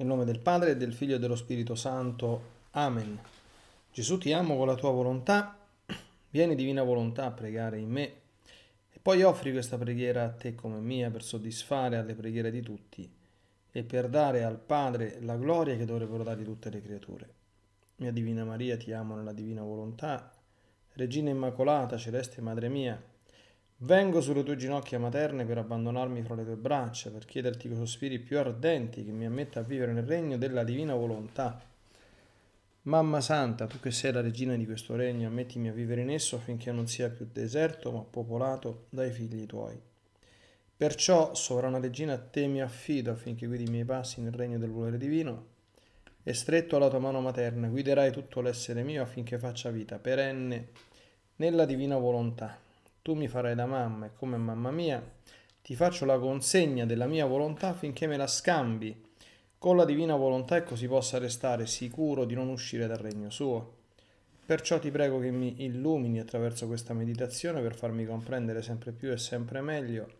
Nel nome del Padre, del Figlio e dello Spirito Santo. Amen. Gesù ti amo con la tua volontà. Vieni divina volontà a pregare in me. E poi offri questa preghiera a te come mia per soddisfare alle preghiere di tutti e per dare al Padre la gloria che dovrebbero dare tutte le creature. Mia Divina Maria, ti amo nella divina volontà. Regina Immacolata, celeste Madre mia, Vengo sulle tue ginocchia materne per abbandonarmi fra le tue braccia, per chiederti con sospiri più ardenti che mi ammetta a vivere nel regno della divina volontà. Mamma Santa, tu che sei la regina di questo regno, ammettimi a vivere in esso affinché non sia più deserto, ma popolato dai figli tuoi. Perciò, sovrana regina, te mi affido affinché guidi i miei passi nel regno del volere divino e stretto alla tua mano materna guiderai tutto l'essere mio affinché faccia vita perenne nella divina volontà. Tu mi farai da mamma e come mamma mia ti faccio la consegna della mia volontà finché me la scambi con la divina volontà e così possa restare sicuro di non uscire dal regno suo. Perciò ti prego che mi illumini attraverso questa meditazione per farmi comprendere sempre più e sempre meglio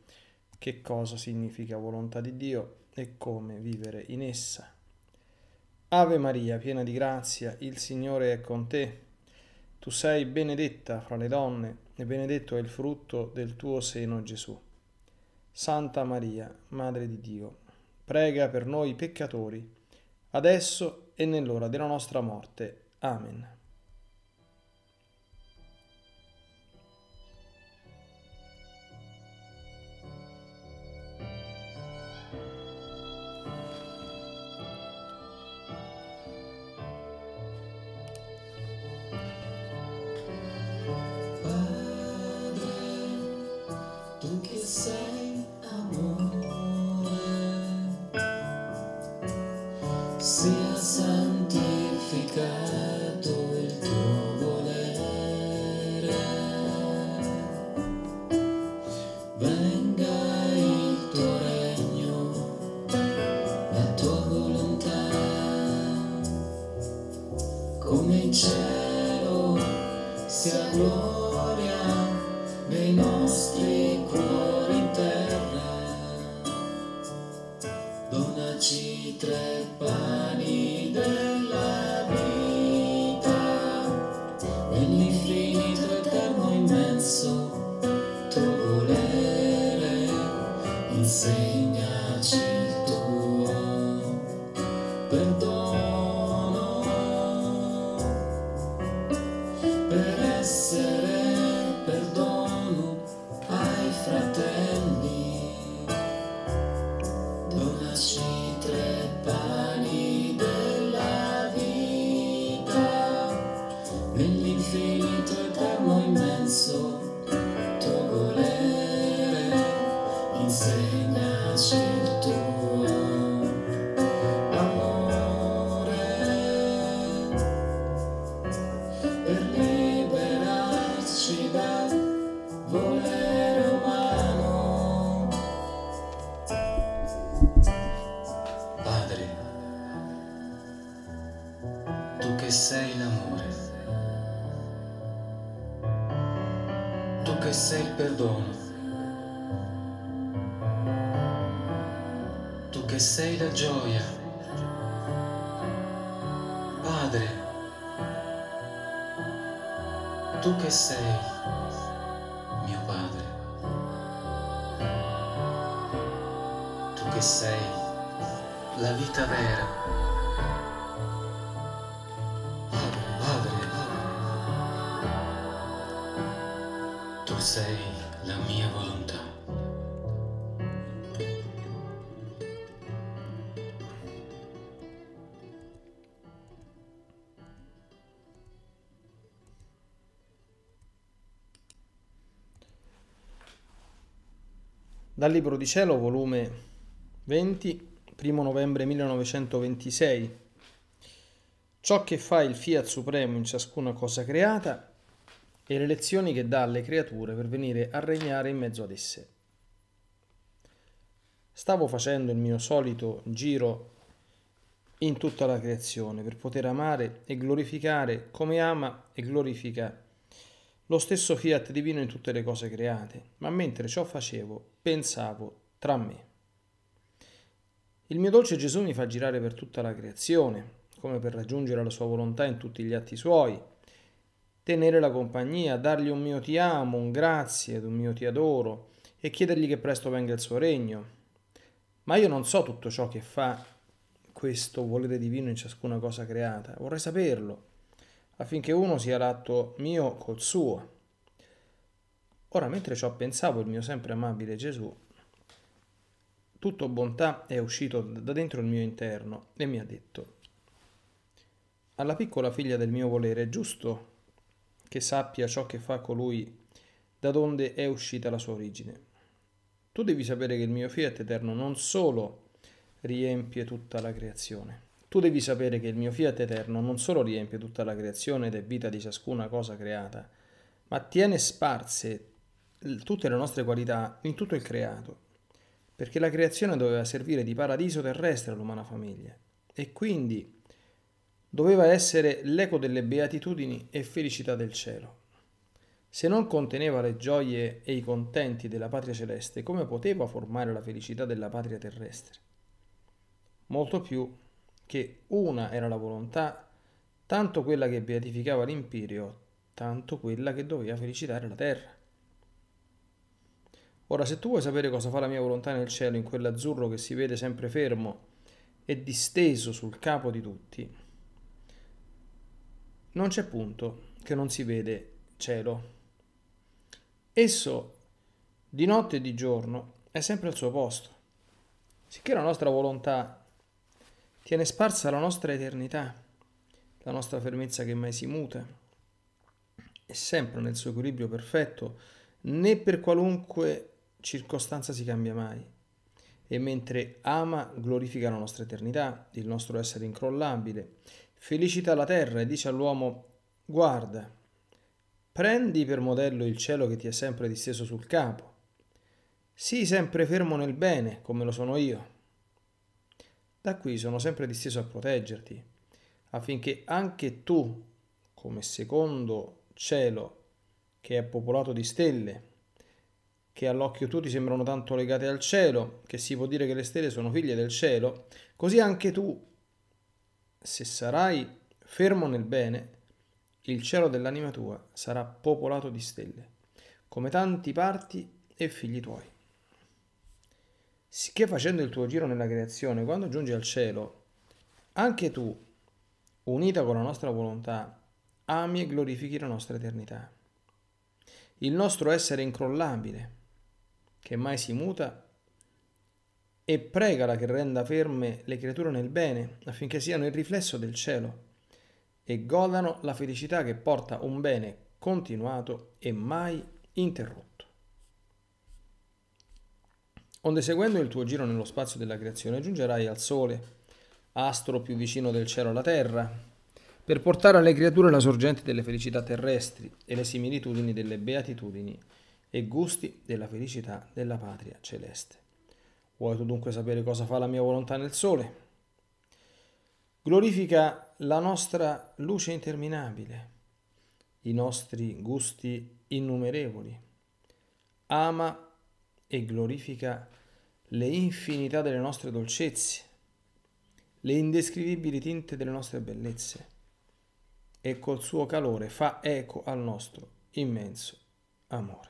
che cosa significa volontà di Dio e come vivere in essa. Ave Maria, piena di grazia, il Signore è con te. Tu sei benedetta fra le donne e benedetto è il frutto del tuo seno Gesù. Santa Maria, Madre di Dio, prega per noi peccatori, adesso e nell'ora della nostra morte. Amen. come in cielo sia gloria nei nostri perdono. Tu che sei la gioia, Padre, tu che sei mio Padre, tu che sei la vita vera. Dal Libro di Cielo, volume 20, 1 novembre 1926. Ciò che fa il Fiat Supremo in ciascuna cosa creata e le lezioni che dà alle creature per venire a regnare in mezzo ad esse. Stavo facendo il mio solito giro in tutta la creazione per poter amare e glorificare come ama e glorifica lo stesso fiat divino in tutte le cose create, ma mentre ciò facevo, pensavo tra me. Il mio dolce Gesù mi fa girare per tutta la creazione, come per raggiungere la sua volontà in tutti gli atti suoi, tenere la compagnia, dargli un mio ti amo, un grazie ed un mio ti adoro e chiedergli che presto venga il suo regno. Ma io non so tutto ciò che fa questo volere divino in ciascuna cosa creata, vorrei saperlo affinché uno sia l'atto mio col suo. Ora, mentre ciò pensavo, il mio sempre amabile Gesù, tutto bontà, è uscito da dentro il mio interno e mi ha detto, alla piccola figlia del mio volere è giusto che sappia ciò che fa colui da donde è uscita la sua origine. Tu devi sapere che il mio fiat eterno non solo riempie tutta la creazione, tu devi sapere che il mio fiat eterno non solo riempie tutta la creazione ed è vita di ciascuna cosa creata, ma tiene sparse tutte le nostre qualità in tutto il creato, perché la creazione doveva servire di paradiso terrestre all'umana famiglia e quindi doveva essere l'eco delle beatitudini e felicità del cielo. Se non conteneva le gioie e i contenti della patria celeste, come poteva formare la felicità della patria terrestre? Molto più che una era la volontà, tanto quella che beatificava l'imperio, tanto quella che doveva felicitare la terra. Ora, se tu vuoi sapere cosa fa la mia volontà nel cielo, in quell'azzurro che si vede sempre fermo e disteso sul capo di tutti, non c'è punto che non si vede cielo. Esso di notte e di giorno è sempre al suo posto. Sicché la nostra volontà tiene sparsa la nostra eternità, la nostra fermezza che mai si muta, e sempre nel suo equilibrio perfetto, né per qualunque circostanza si cambia mai. E mentre ama, glorifica la nostra eternità, il nostro essere incrollabile, felicita la terra e dice all'uomo, guarda, prendi per modello il cielo che ti è sempre disteso sul capo. Sii sempre fermo nel bene, come lo sono io, da qui sono sempre disteso a proteggerti, affinché anche tu, come secondo cielo che è popolato di stelle, che all'occhio tu ti sembrano tanto legate al cielo, che si può dire che le stelle sono figlie del cielo, così anche tu, se sarai fermo nel bene, il cielo dell'anima tua sarà popolato di stelle, come tanti parti e figli tuoi. Sicché facendo il tuo giro nella creazione, quando giungi al cielo, anche tu, unita con la nostra volontà, ami e glorifichi la nostra eternità. Il nostro essere incrollabile, che mai si muta, e pregala che renda ferme le creature nel bene, affinché siano il riflesso del cielo e godano la felicità che porta un bene continuato e mai interrotto. Onde seguendo il tuo giro nello spazio della creazione giungerai al Sole, astro più vicino del cielo alla Terra, per portare alle creature la sorgente delle felicità terrestri e le similitudini delle beatitudini e gusti della felicità della patria celeste. Vuoi tu dunque sapere cosa fa la mia volontà nel Sole? Glorifica la nostra luce interminabile, i nostri gusti innumerevoli. Ama e glorifica le infinità delle nostre dolcezze, le indescrivibili tinte delle nostre bellezze e col suo calore fa eco al nostro immenso amore.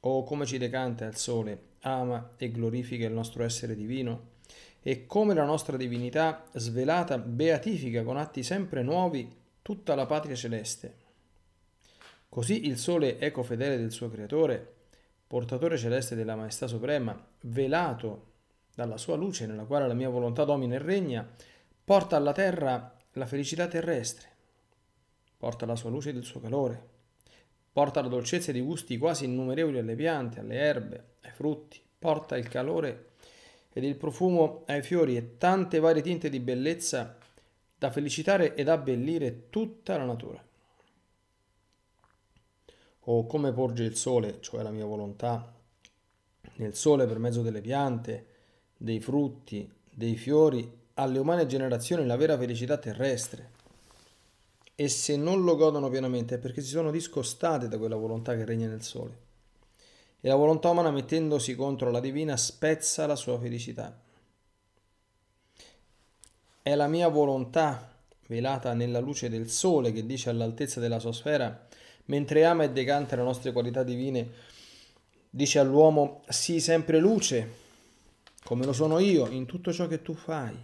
O oh, come ci decanta il sole, ama e glorifica il nostro essere divino e come la nostra divinità svelata beatifica con atti sempre nuovi tutta la patria celeste. Così il sole eco fedele del suo creatore portatore celeste della Maestà Suprema, velato dalla sua luce nella quale la mia volontà domina e regna, porta alla terra la felicità terrestre, porta la sua luce e il suo calore, porta la dolcezza di gusti quasi innumerevoli alle piante, alle erbe, ai frutti, porta il calore ed il profumo ai fiori e tante varie tinte di bellezza da felicitare ed abbellire tutta la natura o come porge il sole, cioè la mia volontà, nel sole per mezzo delle piante, dei frutti, dei fiori, alle umane generazioni la vera felicità terrestre. E se non lo godono pienamente è perché si sono discostate da quella volontà che regna nel sole. E la volontà umana, mettendosi contro la divina, spezza la sua felicità. È la mia volontà, velata nella luce del sole, che dice all'altezza della sua sfera, mentre ama e decanta le nostre qualità divine, dice all'uomo sii sempre luce, come lo sono io, in tutto ciò che tu fai,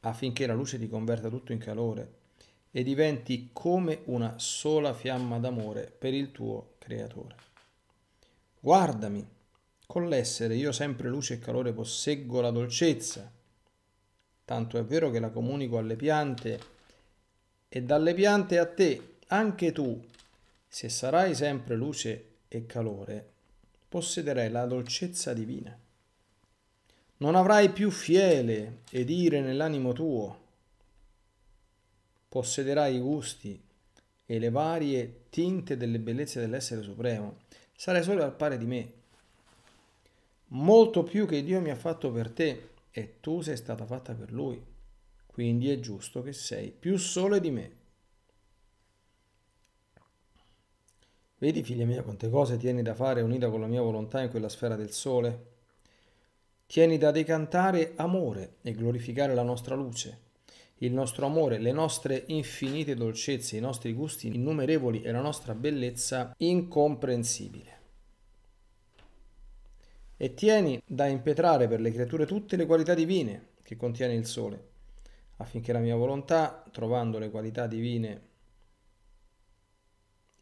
affinché la luce ti converta tutto in calore e diventi come una sola fiamma d'amore per il tuo creatore. Guardami, con l'essere io sempre luce e calore posseggo la dolcezza, tanto è vero che la comunico alle piante e dalle piante a te anche tu, se sarai sempre luce e calore, possederai la dolcezza divina. Non avrai più fiele ed ire nell'animo tuo, possederai i gusti e le varie tinte delle bellezze dell'essere supremo, sarai solo al pari di me. Molto più che Dio mi ha fatto per te e tu sei stata fatta per lui, quindi è giusto che sei più sole di me. Vedi, figlia mia, quante cose tieni da fare unita con la mia volontà in quella sfera del sole? Tieni da decantare amore e glorificare la nostra luce, il nostro amore, le nostre infinite dolcezze, i nostri gusti innumerevoli e la nostra bellezza incomprensibile. E tieni da impetrare per le creature tutte le qualità divine che contiene il sole, affinché la mia volontà, trovando le qualità divine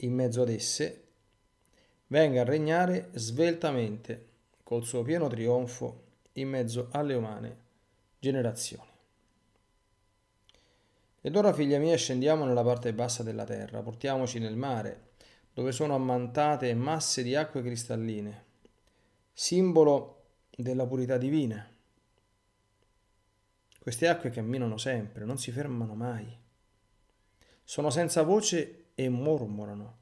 in mezzo ad esse, venga a regnare sveltamente col suo pieno trionfo in mezzo alle umane generazioni. Ed ora, figlia mia, scendiamo nella parte bassa della terra, portiamoci nel mare, dove sono ammantate masse di acque cristalline, simbolo della purità divina. Queste acque camminano sempre, non si fermano mai. Sono senza voce e mormorano.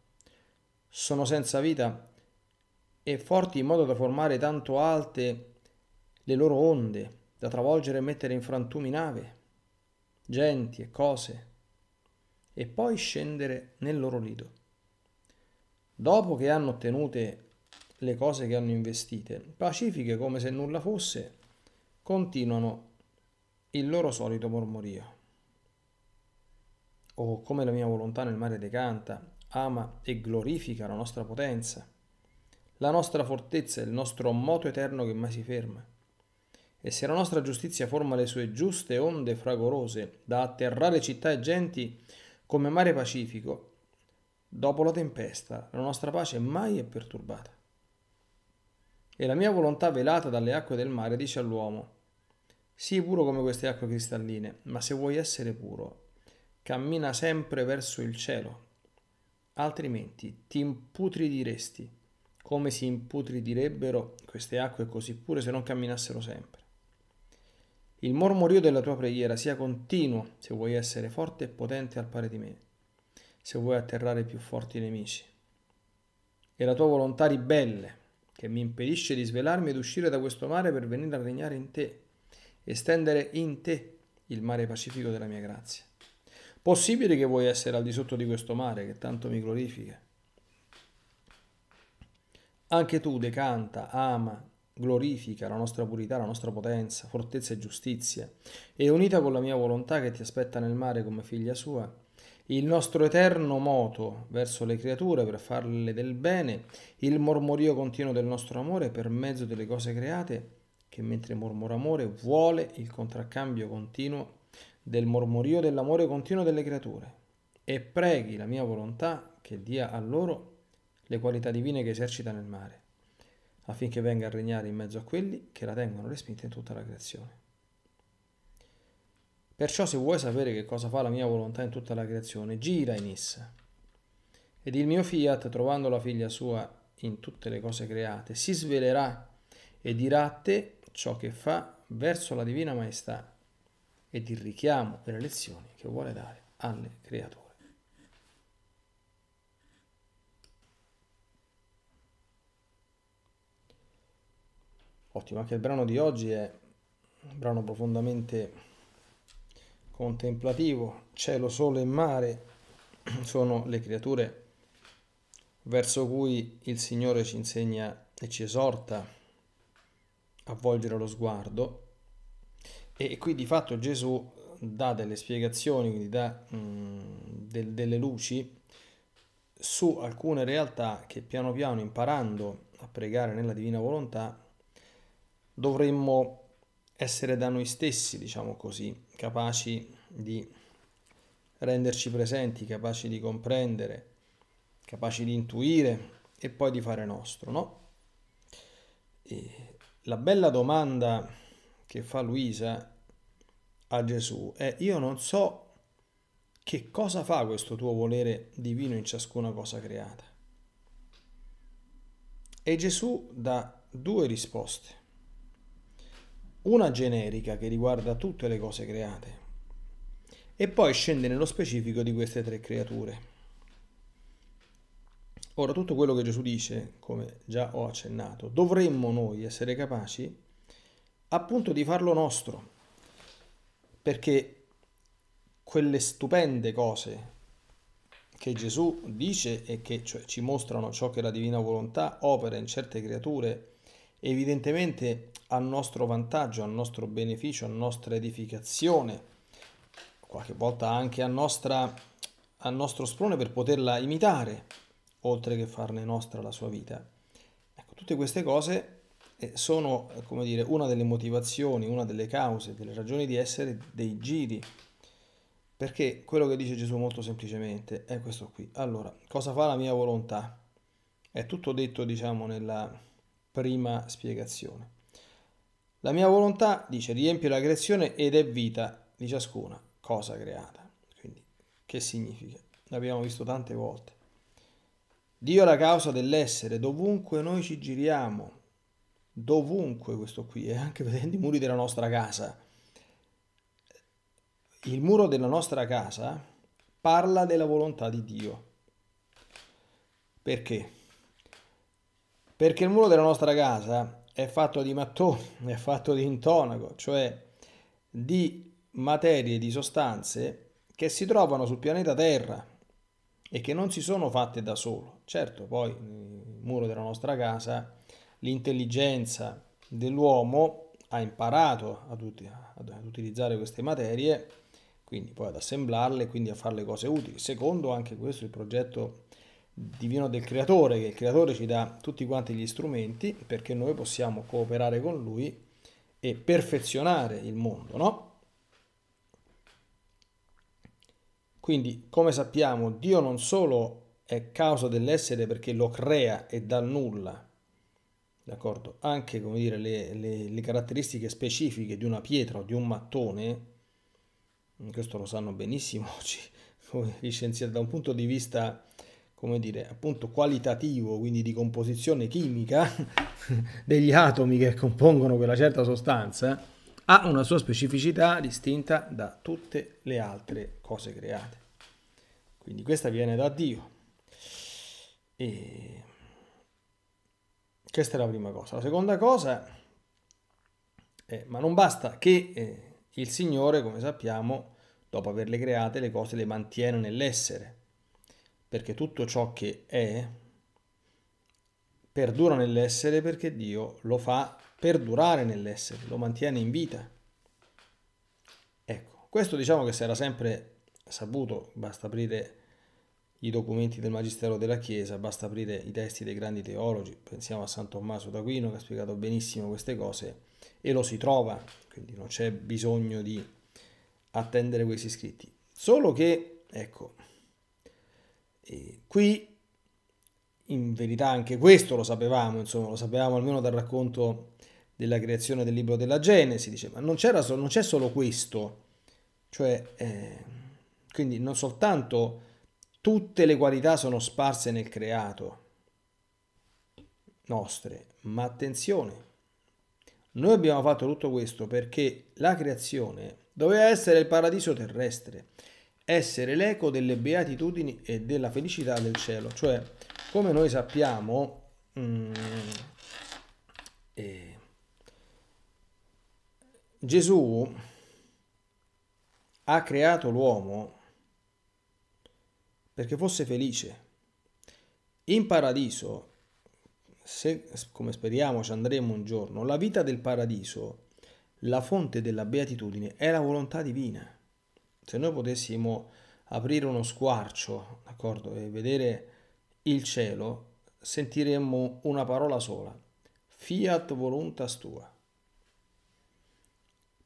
Sono senza vita e forti in modo da formare tanto alte le loro onde da travolgere e mettere in frantumi nave, genti e cose, e poi scendere nel loro lido. Dopo che hanno ottenute le cose che hanno investite, pacifiche come se nulla fosse, continuano il loro solito mormorio o come la mia volontà nel mare decanta, ama e glorifica la nostra potenza, la nostra fortezza è il nostro moto eterno che mai si ferma. E se la nostra giustizia forma le sue giuste onde fragorose da atterrare città e genti come mare pacifico, dopo la tempesta la nostra pace mai è perturbata. E la mia volontà velata dalle acque del mare dice all'uomo, sii puro come queste acque cristalline, ma se vuoi essere puro cammina sempre verso il cielo, altrimenti ti imputridiresti, come si imputridirebbero queste acque così pure se non camminassero sempre. Il mormorio della tua preghiera sia continuo se vuoi essere forte e potente al pari di me, se vuoi atterrare più forti nemici. E la tua volontà ribelle, che mi impedisce di svelarmi ed uscire da questo mare per venire a regnare in te, estendere in te il mare pacifico della mia grazia. Possibile che vuoi essere al di sotto di questo mare che tanto mi glorifica? Anche tu decanta, ama, glorifica la nostra purità, la nostra potenza, fortezza e giustizia, e unita con la mia volontà che ti aspetta nel mare come figlia sua, il nostro eterno moto verso le creature per farle del bene, il mormorio continuo del nostro amore per mezzo delle cose create, che mentre mormora amore vuole il contraccambio continuo del mormorio dell'amore continuo delle creature e preghi la mia volontà che dia a loro le qualità divine che esercita nel mare, affinché venga a regnare in mezzo a quelli che la tengono respinta in tutta la creazione. Perciò se vuoi sapere che cosa fa la mia volontà in tutta la creazione, gira in essa. Ed il mio fiat, trovando la figlia sua in tutte le cose create, si svelerà e dirà a te ciò che fa verso la divina maestà e di richiamo delle lezioni che vuole dare al creatore. Ottimo, anche il brano di oggi è un brano profondamente contemplativo. Cielo, sole e mare sono le creature verso cui il Signore ci insegna e ci esorta a volgere lo sguardo e qui di fatto Gesù dà delle spiegazioni, quindi dà mh, mm, del, delle luci su alcune realtà che piano piano imparando a pregare nella divina volontà dovremmo essere da noi stessi, diciamo così, capaci di renderci presenti, capaci di comprendere, capaci di intuire e poi di fare nostro, no? E la bella domanda che fa Luisa a Gesù è io non so che cosa fa questo tuo volere divino in ciascuna cosa creata. E Gesù dà due risposte. Una generica che riguarda tutte le cose create e poi scende nello specifico di queste tre creature. Ora, tutto quello che Gesù dice, come già ho accennato, dovremmo noi essere capaci appunto di farlo nostro, perché quelle stupende cose che Gesù dice e che cioè, ci mostrano ciò che la divina volontà opera in certe creature, evidentemente a nostro vantaggio, a nostro beneficio, a nostra edificazione, qualche volta anche a, nostra, a nostro sprone per poterla imitare, oltre che farne nostra la sua vita. Ecco, tutte queste cose sono come dire, una delle motivazioni, una delle cause, delle ragioni di essere dei giri. Perché quello che dice Gesù molto semplicemente è questo qui. Allora, cosa fa la mia volontà? È tutto detto, diciamo, nella prima spiegazione. La mia volontà, dice, riempie la creazione ed è vita di ciascuna cosa creata. Quindi, che significa? L'abbiamo visto tante volte. Dio è la causa dell'essere, dovunque noi ci giriamo, dovunque questo qui, eh? anche vedendo i muri della nostra casa. Il muro della nostra casa parla della volontà di Dio. Perché? Perché il muro della nostra casa è fatto di mattoni, è fatto di intonaco, cioè di materie, di sostanze che si trovano sul pianeta Terra e che non si sono fatte da solo. Certo, poi il muro della nostra casa è l'intelligenza dell'uomo ha imparato ad, ut- ad utilizzare queste materie, quindi poi ad assemblarle, quindi a fare le cose utili. Secondo anche questo il progetto divino del creatore, che il creatore ci dà tutti quanti gli strumenti perché noi possiamo cooperare con lui e perfezionare il mondo, no? Quindi, come sappiamo, Dio non solo è causa dell'essere perché lo crea e dal nulla, d'accordo? anche come dire, le, le, le caratteristiche specifiche di una pietra o di un mattone, mm, questo lo sanno benissimo oggi gli scienziati, da un punto di vista come dire, appunto qualitativo, quindi di composizione chimica degli atomi che compongono quella certa sostanza, ha una sua specificità distinta da tutte le altre cose create. Quindi questa viene da Dio. E questa è la prima cosa. La seconda cosa, eh, ma non basta che eh, il Signore, come sappiamo, dopo averle create, le cose le mantiene nell'essere, perché tutto ciò che è perdura nell'essere perché Dio lo fa perdurare nell'essere, lo mantiene in vita. Ecco, questo diciamo che si era sempre saputo, basta aprire i documenti del Magistero della Chiesa, basta aprire i testi dei grandi teologi, pensiamo a San Tommaso d'Aquino che ha spiegato benissimo queste cose e lo si trova, quindi non c'è bisogno di attendere questi scritti. Solo che, ecco, eh, qui in verità anche questo lo sapevamo, insomma, lo sapevamo almeno dal racconto della creazione del libro della Genesi, dice, ma non, c'era so- non c'è solo questo, cioè, eh, quindi non soltanto Tutte le qualità sono sparse nel creato nostre, ma attenzione, noi abbiamo fatto tutto questo perché la creazione doveva essere il paradiso terrestre, essere l'eco delle beatitudini e della felicità del cielo, cioè come noi sappiamo mm, eh, Gesù ha creato l'uomo perché fosse felice. In paradiso, se come speriamo ci andremo un giorno, la vita del paradiso, la fonte della beatitudine, è la volontà divina. Se noi potessimo aprire uno squarcio, d'accordo, e vedere il cielo, sentiremmo una parola sola, fiat voluntas tua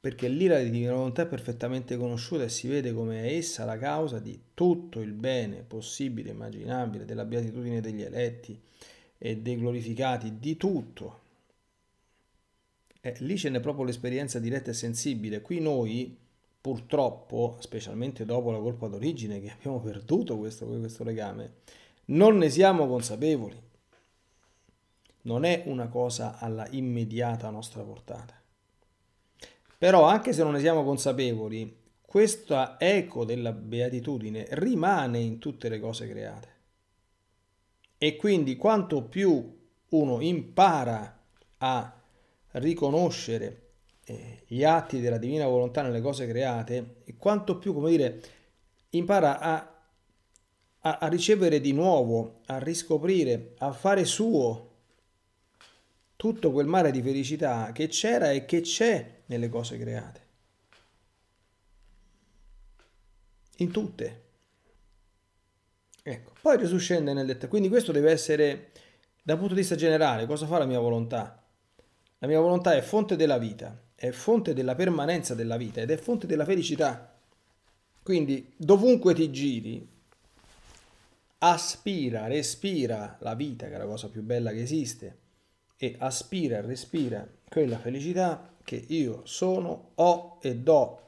perché lì la divina volontà è perfettamente conosciuta e si vede come è essa la causa di tutto il bene possibile e immaginabile, della beatitudine degli eletti e dei glorificati, di tutto. Eh, lì ce n'è proprio l'esperienza diretta e sensibile. Qui noi, purtroppo, specialmente dopo la colpa d'origine, che abbiamo perduto questo, questo legame, non ne siamo consapevoli. Non è una cosa alla immediata nostra portata. Però anche se non ne siamo consapevoli, questa eco della beatitudine rimane in tutte le cose create. E quindi quanto più uno impara a riconoscere eh, gli atti della divina volontà nelle cose create, e quanto più, come dire, impara a, a, a ricevere di nuovo, a riscoprire, a fare suo tutto quel mare di felicità che c'era e che c'è nelle cose create. In tutte. Ecco. Poi Gesù scende nel dettaglio. Quindi questo deve essere, dal punto di vista generale, cosa fa la mia volontà? La mia volontà è fonte della vita, è fonte della permanenza della vita ed è fonte della felicità. Quindi dovunque ti giri, aspira, respira la vita, che è la cosa più bella che esiste, e aspira, respira quella felicità che io sono, ho e do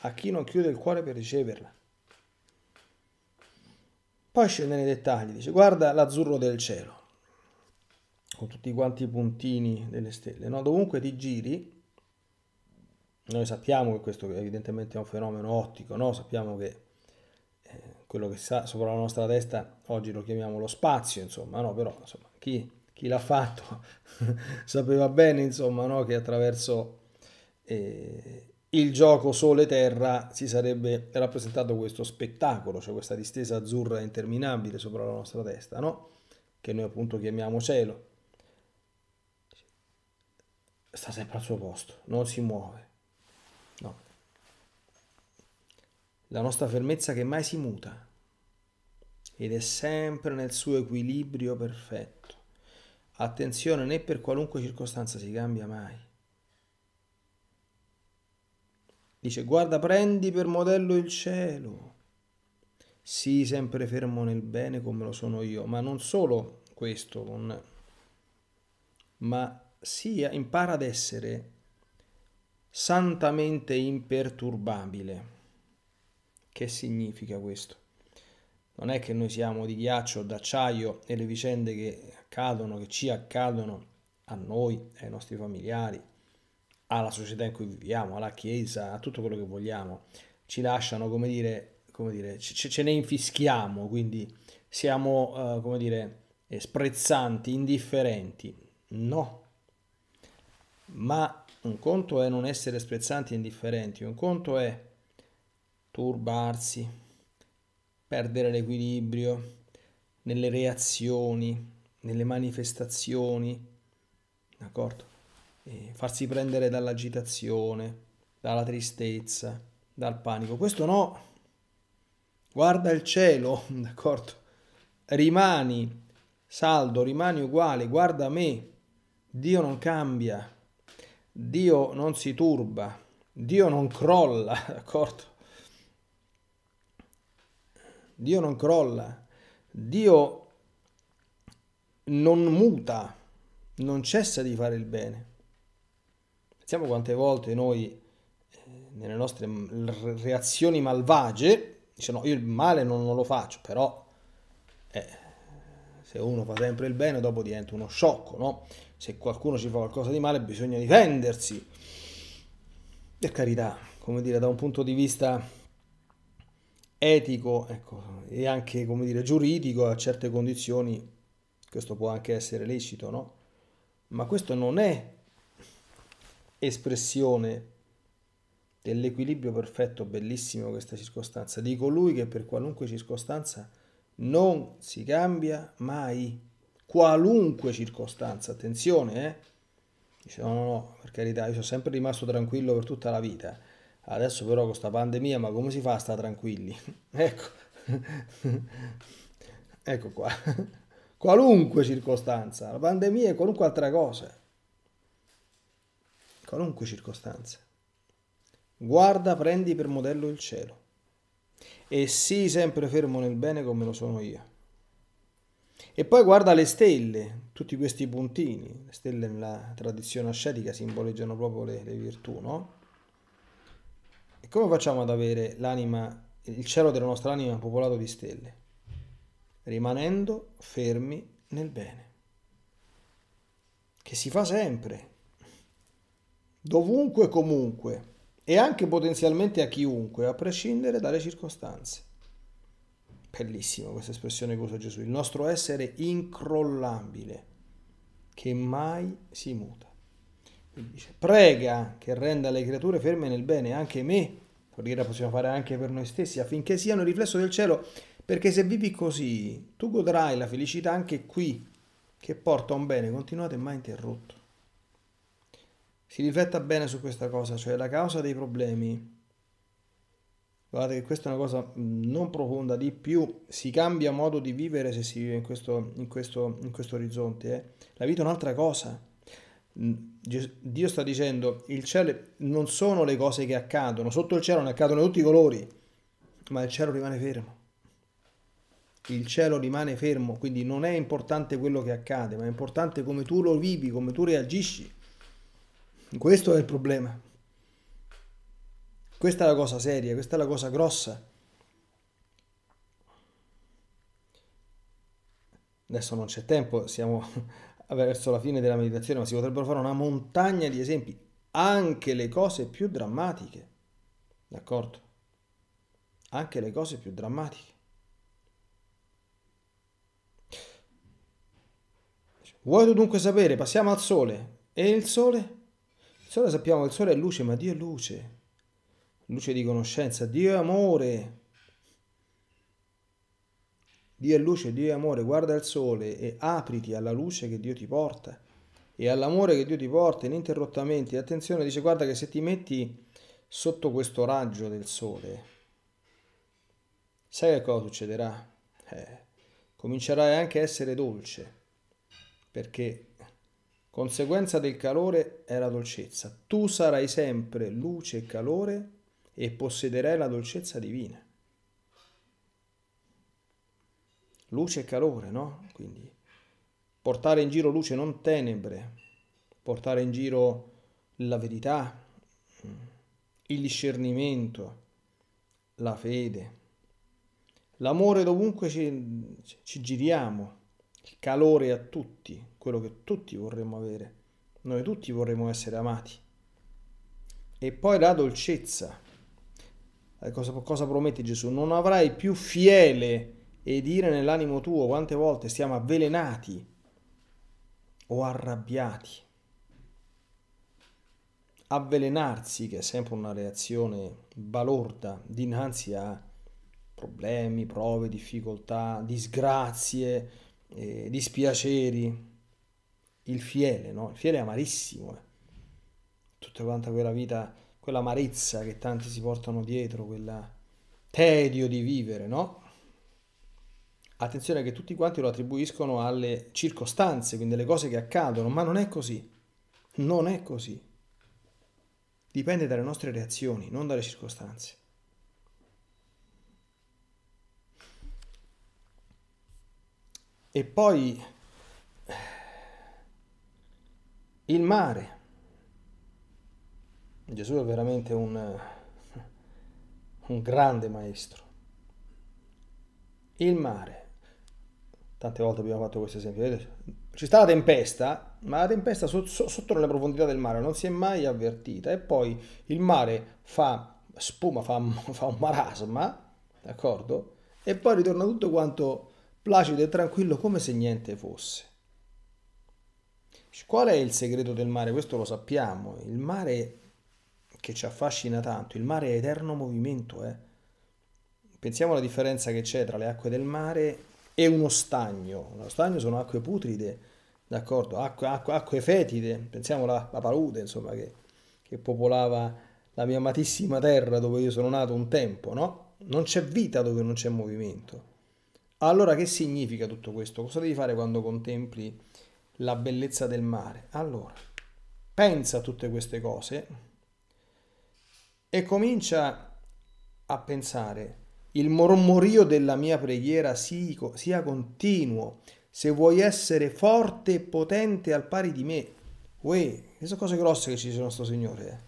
a chi non chiude il cuore per riceverla. Poi scende nei dettagli, dice guarda l'azzurro del cielo, con tutti quanti i puntini delle stelle, no? dovunque ti giri, noi sappiamo che questo evidentemente è un fenomeno ottico, no? sappiamo che eh, quello che sta sopra la nostra testa oggi lo chiamiamo lo spazio, insomma, no? però insomma, chi chi l'ha fatto sapeva bene, insomma, no? che attraverso eh, il gioco Sole-Terra si sarebbe rappresentato questo spettacolo, cioè questa distesa azzurra interminabile sopra la nostra testa, no? che noi appunto chiamiamo cielo. Sta sempre al suo posto, non si muove. No. La nostra fermezza che mai si muta ed è sempre nel suo equilibrio perfetto. Attenzione, né per qualunque circostanza si cambia mai. Dice, guarda, prendi per modello il cielo. Sii sempre fermo nel bene come lo sono io, ma non solo questo, con... ma sia, impara ad essere santamente imperturbabile. Che significa questo? Non è che noi siamo di ghiaccio o d'acciaio e le vicende che accadono, che ci accadono a noi, ai nostri familiari, alla società in cui viviamo, alla Chiesa, a tutto quello che vogliamo, ci lasciano, come dire, come dire ce, ce ne infischiamo, quindi siamo, eh, come dire, sprezzanti, indifferenti. No, ma un conto è non essere sprezzanti e indifferenti, un conto è turbarsi, perdere l'equilibrio nelle reazioni, nelle manifestazioni, d'accordo? E farsi prendere dall'agitazione, dalla tristezza, dal panico. Questo no, guarda il cielo, d'accordo? Rimani saldo, rimani uguale, guarda me, Dio non cambia, Dio non si turba, Dio non crolla, d'accordo? Dio non crolla, Dio non muta, non cessa di fare il bene. Pensiamo quante volte noi eh, nelle nostre reazioni malvagie diciamo no, io il male non, non lo faccio, però eh, se uno fa sempre il bene dopo diventa uno sciocco, no? Se qualcuno ci fa qualcosa di male bisogna difendersi. Per carità, come dire, da un punto di vista etico ecco, e anche come dire, giuridico a certe condizioni questo può anche essere lecito, no? Ma questo non è espressione dell'equilibrio perfetto, bellissimo questa circostanza, di colui che per qualunque circostanza non si cambia mai, qualunque circostanza, attenzione, eh? Dice, no, no, no, per carità, io sono sempre rimasto tranquillo per tutta la vita, adesso però con questa pandemia, ma come si fa a stare tranquilli? ecco, ecco qua qualunque circostanza, la pandemia è qualunque altra cosa, qualunque circostanza. Guarda, prendi per modello il cielo e sii sempre fermo nel bene come lo sono io. E poi guarda le stelle, tutti questi puntini, le stelle nella tradizione ascetica simboleggiano proprio le, le virtù, no? E come facciamo ad avere l'anima, il cielo della nostra anima popolato di stelle? rimanendo fermi nel bene, che si fa sempre, dovunque e comunque, e anche potenzialmente a chiunque, a prescindere dalle circostanze. Bellissima questa espressione che usa Gesù, il nostro essere incrollabile, che mai si muta. Quindi dice, prega che renda le creature ferme nel bene, anche me, la possiamo fare anche per noi stessi, affinché siano il riflesso del cielo perché se vivi così, tu godrai la felicità anche qui, che porta un bene continuato e mai interrotto. Si rifletta bene su questa cosa, cioè la causa dei problemi. Guardate che questa è una cosa mm, non profonda, di più si cambia modo di vivere se si vive in questo, in questo, in questo orizzonte. Eh. La vita è un'altra cosa. Mm, Dio sta dicendo, il cielo non sono le cose che accadono, sotto il cielo ne accadono tutti i colori, ma il cielo rimane fermo il cielo rimane fermo, quindi non è importante quello che accade, ma è importante come tu lo vivi, come tu reagisci. Questo è il problema. Questa è la cosa seria, questa è la cosa grossa. Adesso non c'è tempo, siamo verso la fine della meditazione, ma si potrebbero fare una montagna di esempi, anche le cose più drammatiche. D'accordo? Anche le cose più drammatiche. Vuoi tu dunque sapere? Passiamo al sole. E il sole? Il sole sappiamo che il sole è luce, ma Dio è luce. Luce di conoscenza, Dio è amore. Dio è luce, Dio è amore. Guarda il sole e apriti alla luce che Dio ti porta e all'amore che Dio ti porta ininterrottamente. attenzione, dice guarda che se ti metti sotto questo raggio del sole, sai che cosa succederà? Eh, comincerai anche a essere dolce perché conseguenza del calore è la dolcezza. Tu sarai sempre luce e calore e possederai la dolcezza divina. Luce e calore, no? Quindi portare in giro luce, non tenebre, portare in giro la verità, il discernimento, la fede, l'amore dovunque ci, ci giriamo, calore a tutti, quello che tutti vorremmo avere. Noi tutti vorremmo essere amati. E poi la dolcezza. Eh, cosa, cosa promette Gesù? Non avrai più fiele e dire nell'animo tuo quante volte siamo avvelenati o arrabbiati. Avvelenarsi, che è sempre una reazione balorda dinanzi a problemi, prove, difficoltà, disgrazie, eh, dispiaceri, il fiele, no? Il fiele è amarissimo, eh. tutta quanta quella vita, quell'amarezza che tanti si portano dietro, quel tedio di vivere, no? Attenzione che tutti quanti lo attribuiscono alle circostanze, quindi alle cose che accadono, ma non è così. Non è così. Dipende dalle nostre reazioni, non dalle circostanze. E poi il mare. Gesù è veramente un, un grande maestro. Il mare. Tante volte abbiamo fatto questo esempio. Ci sta la tempesta, ma la tempesta sotto, sotto nelle profondità del mare non si è mai avvertita. E poi il mare fa spuma, fa, fa un marasma, d'accordo? E poi ritorna tutto quanto placido e tranquillo come se niente fosse. Qual è il segreto del mare? Questo lo sappiamo. Il mare che ci affascina tanto, il mare è eterno movimento. Eh? Pensiamo alla differenza che c'è tra le acque del mare e uno stagno. Uno stagno sono acque putride, d'accordo? Acque, acque, acque fetide. Pensiamo alla, alla palude, insomma, che, che popolava la mia amatissima terra dove io sono nato un tempo, no? Non c'è vita dove non c'è movimento. Allora che significa tutto questo? Cosa devi fare quando contempli la bellezza del mare? Allora, pensa a tutte queste cose e comincia a pensare il mormorio della mia preghiera sia continuo se vuoi essere forte e potente al pari di me. Uè, che sono cose grosse che ci dice il nostro Signore. Eh?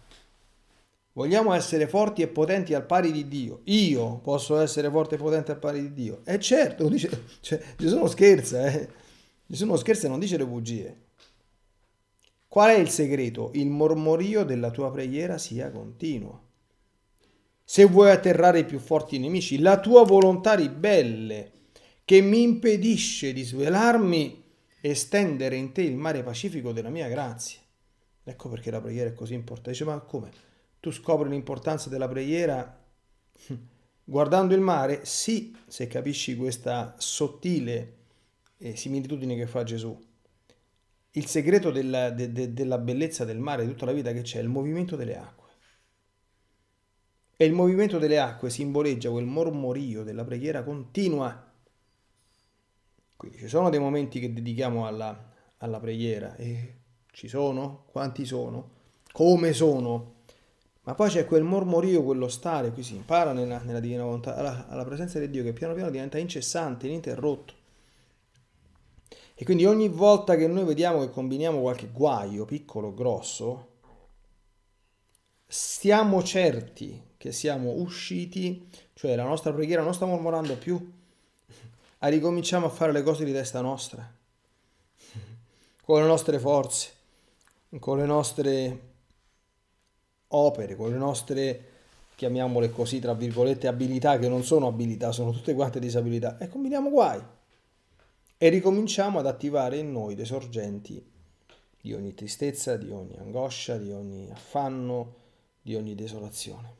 Vogliamo essere forti e potenti al pari di Dio. Io posso essere forte e potente al pari di Dio. E certo, dice, cioè, Gesù non scherza, eh. Gesù non scherza e non dice le bugie. Qual è il segreto? Il mormorio della tua preghiera sia continuo. Se vuoi atterrare i più forti nemici, la tua volontà ribelle che mi impedisce di svelarmi e stendere in te il mare pacifico della mia grazia. Ecco perché la preghiera è così importante. Dice, ma come? tu scopri l'importanza della preghiera guardando il mare? Sì, se capisci questa sottile similitudine che fa Gesù. Il segreto della, de, de, della bellezza del mare, di tutta la vita che c'è, è il movimento delle acque. E il movimento delle acque simboleggia quel mormorio della preghiera continua. Quindi ci sono dei momenti che dedichiamo alla, alla preghiera e ci sono? Quanti sono? Come sono? Ma poi c'è quel mormorio, quello stare, qui si impara nella, nella divina volontà, alla, alla, presenza di Dio che piano piano diventa incessante, ininterrotto. E quindi ogni volta che noi vediamo che combiniamo qualche guaio, piccolo o grosso, stiamo certi che siamo usciti, cioè la nostra preghiera non sta mormorando più, a ricominciamo a fare le cose di testa nostra, con le nostre forze, con le nostre opere, con le nostre, chiamiamole così, tra virgolette, abilità, che non sono abilità, sono tutte quante disabilità, e combiniamo guai. E ricominciamo ad attivare in noi le sorgenti di ogni tristezza, di ogni angoscia, di ogni affanno, di ogni desolazione.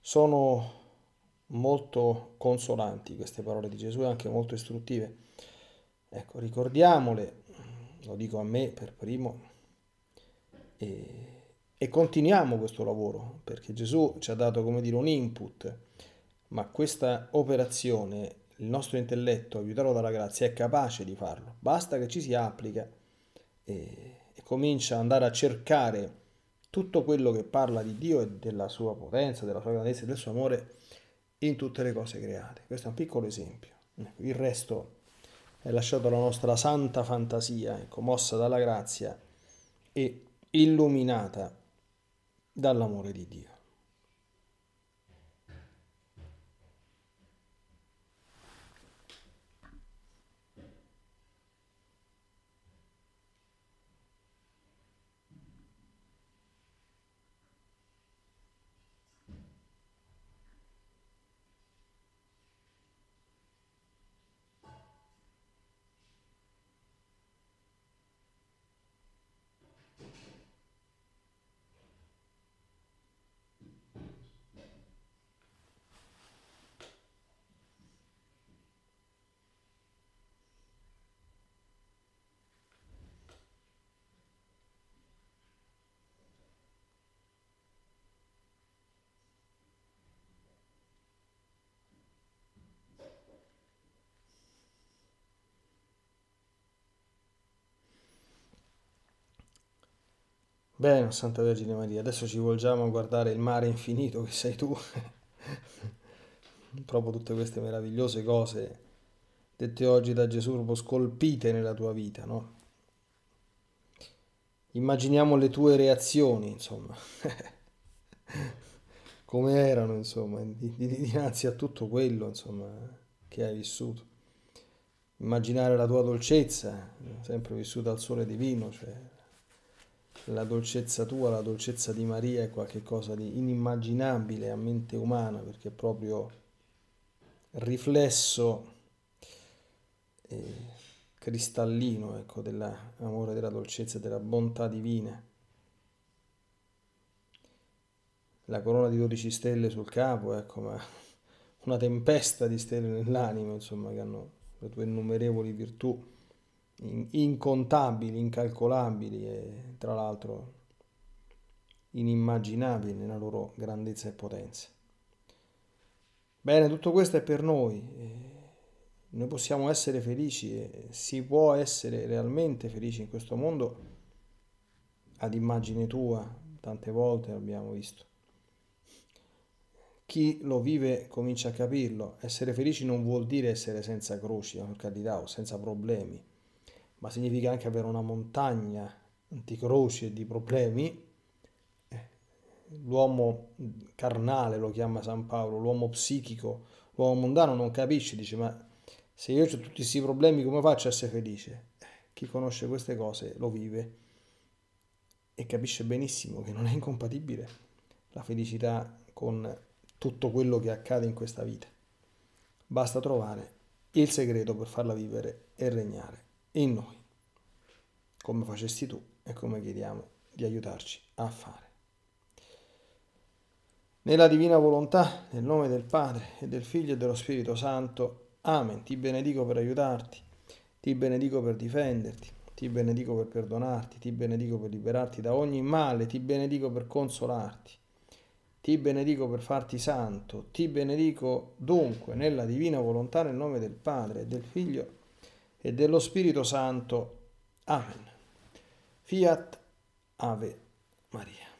Sono molto consolanti queste parole di Gesù e anche molto istruttive. Ecco, ricordiamole, lo dico a me per primo, e, e continuiamo questo lavoro perché Gesù ci ha dato come dire un input, ma questa operazione, il nostro intelletto aiutato dalla grazia è capace di farlo, basta che ci si applica e, e comincia ad andare a cercare tutto quello che parla di Dio e della sua potenza, della sua grandezza e del suo amore in tutte le cose create. Questo è un piccolo esempio, ecco, il resto è lasciato alla nostra santa fantasia, ecco, dalla grazia e illuminata dall'amore di Dio. Bene, oh, Santa Vergine Maria, adesso ci volgiamo a guardare il mare infinito che sei tu. Proprio tutte queste meravigliose cose dette oggi da Gesù, proprio scolpite nella tua vita, no? Immaginiamo le tue reazioni, insomma. Come erano, insomma, dinanzi a tutto quello, insomma, che hai vissuto immaginare la tua dolcezza, sempre vissuta al sole divino, cioè la dolcezza tua, la dolcezza di Maria è qualcosa di inimmaginabile a mente umana perché è proprio riflesso eh, cristallino ecco, dell'amore, della dolcezza e della bontà divina. La corona di 12 stelle sul capo, ecco, ma una tempesta di stelle nell'anima, insomma, che hanno le tue innumerevoli virtù incontabili, incalcolabili e tra l'altro inimmaginabili nella loro grandezza e potenza. Bene, tutto questo è per noi. Eh, noi possiamo essere felici e si può essere realmente felici in questo mondo ad immagine tua, tante volte l'abbiamo visto. Chi lo vive comincia a capirlo. Essere felici non vuol dire essere senza croci, per carità, o senza problemi ma significa anche avere una montagna di croci e di problemi. Eh, l'uomo carnale lo chiama San Paolo, l'uomo psichico, l'uomo mondano non capisce, dice ma se io ho tutti questi problemi come faccio a essere felice? Eh, chi conosce queste cose lo vive e capisce benissimo che non è incompatibile la felicità con tutto quello che accade in questa vita. Basta trovare il segreto per farla vivere e regnare in noi, come facesti tu e come chiediamo di aiutarci a fare. Nella divina volontà, nel nome del Padre e del Figlio e dello Spirito Santo, Amen. Ti benedico per aiutarti, ti benedico per difenderti, ti benedico per perdonarti, ti benedico per liberarti da ogni male, ti benedico per consolarti, ti benedico per farti santo, ti benedico dunque nella divina volontà, nel nome del Padre e del Figlio e dello Spirito Santo. Amen. Fiat Ave Maria.